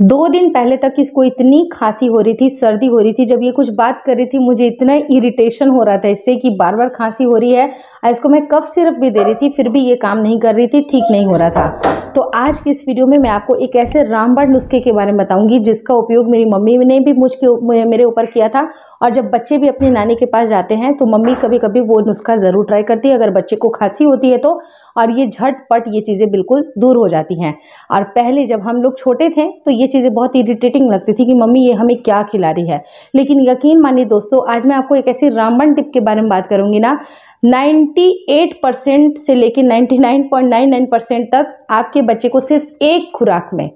दो दिन पहले तक इसको इतनी खांसी हो रही थी सर्दी हो रही थी जब ये कुछ बात कर रही थी मुझे इतना इरिटेशन हो रहा था इससे कि बार बार खांसी हो रही है इसको मैं कफ सिरप भी दे रही थी फिर भी ये काम नहीं कर रही थी ठीक नहीं हो रहा था तो आज की इस वीडियो में मैं आपको एक ऐसे रामबाण नुस्खे के बारे में बताऊंगी जिसका उपयोग मेरी मम्मी ने भी मुझ के मेरे ऊपर किया था और जब बच्चे भी अपनी नानी के पास जाते हैं तो मम्मी कभी कभी वो नुस्खा ज़रूर ट्राई करती है अगर बच्चे को खांसी होती है तो और ये झटपट ये चीज़ें बिल्कुल दूर हो जाती हैं और पहले जब हम लोग छोटे थे तो ये ये चीज़ें बहुत इरिटेटिंग लगती थी कि मम्मी ये हमें क्या खिला रही है लेकिन यकीन मानिए दोस्तों आज मैं आपको एक ऐसी रामबन टिप के बारे में बात करूँगी ना 98 परसेंट से लेकर 99.99 परसेंट तक आपके बच्चे को सिर्फ एक खुराक में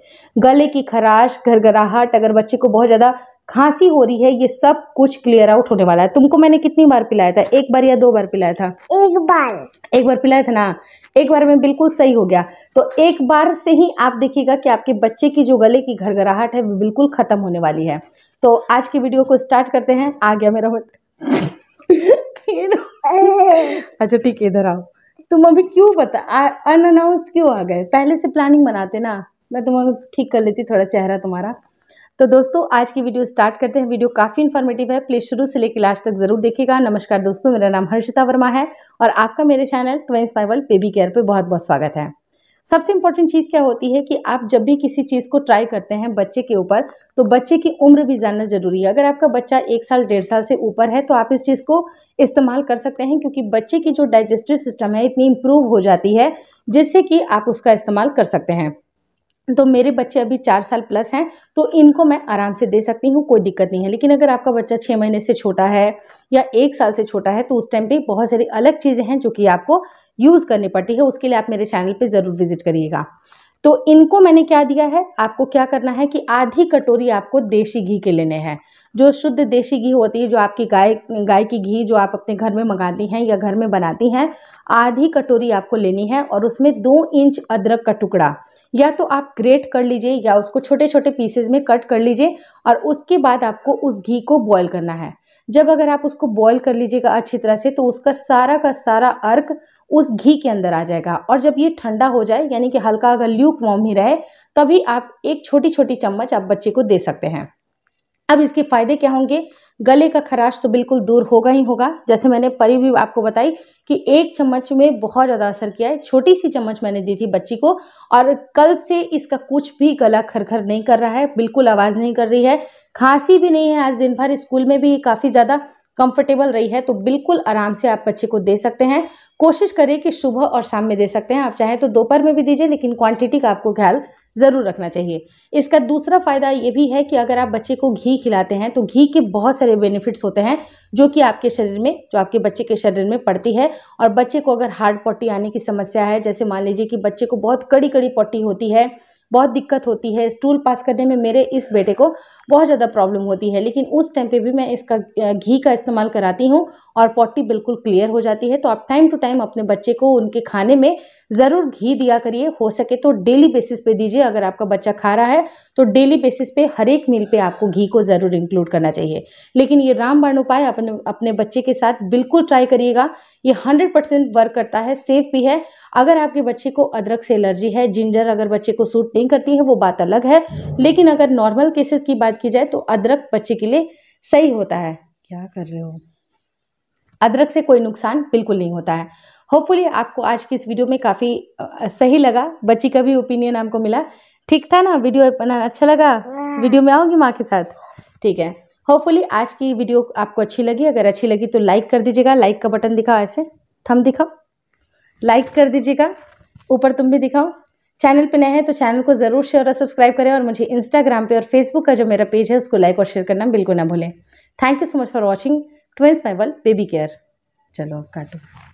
गले की खराश घरघराहट अगर बच्चे को बहुत ज़्यादा खांसी हो रही है ये सब कुछ क्लियर आउट होने वाला है तुमको मैंने कितनी बार पिलाया था एक बार या दो बार पिलाया था एक बार एक बार पिलाया था ना एक बार में बिल्कुल सही हो गया तो एक बार से ही आप देखिएगा कि आपके बच्चे की जो गले की घरघराहट है वो बिल्कुल ख़त्म होने वाली है तो आज की वीडियो को स्टार्ट करते हैं आ गया मेरा अच्छा ठीक है इधर आओ तुम अभी क्यों पता अनअनाउंस्ड क्यों आ गए पहले से प्लानिंग बनाते ना मैं तुम्हें ठीक कर लेती थोड़ा चेहरा तुम्हारा तो दोस्तों आज की वीडियो स्टार्ट करते हैं वीडियो काफ़ी इन्फॉर्मेटिव है प्लीज़ शुरू से लेकर लास्ट तक जरूर देखिएगा नमस्कार दोस्तों मेरा नाम हर्षिता वर्मा है और आपका मेरे channel twins world baby care पे बहुत बहुत स्वागत है सबसे इम्पोर्टेंट चीज़ क्या होती है कि आप जब भी किसी चीज़ को ट्राई करते हैं बच्चे के ऊपर तो बच्चे की उम्र भी जानना ज़रूरी है अगर आपका बच्चा एक साल डेढ़ साल से ऊपर है तो आप इस चीज़ को इस्तेमाल कर सकते हैं क्योंकि बच्चे की जो डाइजेस्टिव सिस्टम है इतनी इम्प्रूव हो जाती है जिससे कि आप उसका इस्तेमाल कर सकते हैं तो मेरे बच्चे अभी चार साल प्लस हैं तो इनको मैं आराम से दे सकती हूँ कोई दिक्कत नहीं है लेकिन अगर आपका बच्चा छः महीने से छोटा है या एक साल से छोटा है तो उस टाइम पे बहुत सारी अलग चीज़ें हैं जो कि आपको यूज़ करनी पड़ती है उसके लिए आप मेरे चैनल पर ज़रूर विजिट करिएगा तो इनको मैंने क्या दिया है आपको क्या करना है कि आधी कटोरी आपको देशी घी के लेने हैं जो शुद्ध देशी घी होती है जो आपकी गाय गाय की घी जो आप अपने घर में मंगाती हैं या घर में बनाती हैं आधी कटोरी आपको लेनी है और उसमें दो इंच अदरक का टुकड़ा या तो आप ग्रेट कर लीजिए या उसको छोटे छोटे पीसेज में कट कर लीजिए और उसके बाद आपको उस घी को बॉयल करना है जब अगर आप उसको बॉयल कर लीजिएगा अच्छी तरह से तो उसका सारा का सारा अर्क उस घी के अंदर आ जाएगा और जब ये ठंडा हो जाए यानी कि हल्का अगर ल्यूक वॉम ही रहे तभी आप एक छोटी छोटी चम्मच आप बच्चे को दे सकते हैं अब इसके फ़ायदे क्या होंगे गले का खराश तो बिल्कुल दूर होगा ही होगा जैसे मैंने परी भी आपको बताई कि एक चम्मच में बहुत ज़्यादा असर किया है छोटी सी चम्मच मैंने दी थी बच्ची को और कल से इसका कुछ भी गला खरखर नहीं कर रहा है बिल्कुल आवाज़ नहीं कर रही है खांसी भी नहीं है आज दिन भर स्कूल में भी काफ़ी ज़्यादा कंफर्टेबल रही है तो बिल्कुल आराम से आप बच्चे को दे सकते हैं कोशिश करें कि सुबह और शाम में दे सकते हैं आप चाहें तो दोपहर में भी दीजिए लेकिन क्वांटिटी का आपको ख्याल ज़रूर रखना चाहिए इसका दूसरा फ़ायदा ये भी है कि अगर आप बच्चे को घी खिलाते हैं तो घी के बहुत सारे बेनिफिट्स होते हैं जो कि आपके शरीर में जो आपके बच्चे के शरीर में पड़ती है और बच्चे को अगर हार्ड पॉटी आने की समस्या है जैसे मान लीजिए कि बच्चे को बहुत कड़ी कड़ी पॉटी होती है बहुत दिक्कत होती है स्टूल पास करने में मेरे इस बेटे को बहुत ज़्यादा प्रॉब्लम होती है लेकिन उस टाइम पे भी मैं इसका घी का इस्तेमाल कराती हूँ और पॉटी बिल्कुल क्लियर हो जाती है तो आप टाइम टू टाइम अपने बच्चे को उनके खाने में ज़रूर घी दिया करिए हो सके तो डेली बेसिस पे दीजिए अगर आपका बच्चा खा रहा है तो डेली बेसिस पे हर एक मील पे आपको घी को ज़रूर इंक्लूड करना चाहिए लेकिन ये रामबाण उपाय अपने अपने बच्चे के साथ बिल्कुल ट्राई करिएगा ये हंड्रेड परसेंट वर्क करता है सेफ भी है अगर आपके बच्चे को अदरक से एलर्जी है जिंजर अगर बच्चे को सूट नहीं करती है वो बात अलग है लेकिन अगर नॉर्मल केसेस की बात की जाए तो अदरक बच्चे के लिए सही होता है क्या कर रहे हो अदरक से कोई नुकसान बिल्कुल नहीं होता है होपफुली आपको आज की इस वीडियो में काफ़ी सही लगा बच्ची का भी ओपिनियन आपको मिला ठीक था ना वीडियो अपना अच्छा लगा वीडियो हाँ। में आओगी माँ के साथ ठीक है होपफुली आज की वीडियो आपको अच्छी लगी अगर अच्छी लगी तो लाइक कर दीजिएगा लाइक का बटन दिखाओ ऐसे थम दिखाओ लाइक कर दीजिएगा ऊपर तुम भी दिखाओ चैनल पर नए हैं तो चैनल को ज़रूर शेयर और सब्सक्राइब करें और मुझे इंस्टाग्राम पे और फेसबुक का जो मेरा पेज है उसको लाइक और शेयर करना बिल्कुल ना भूलें thank you so much for watching twins my world baby care चलो काटो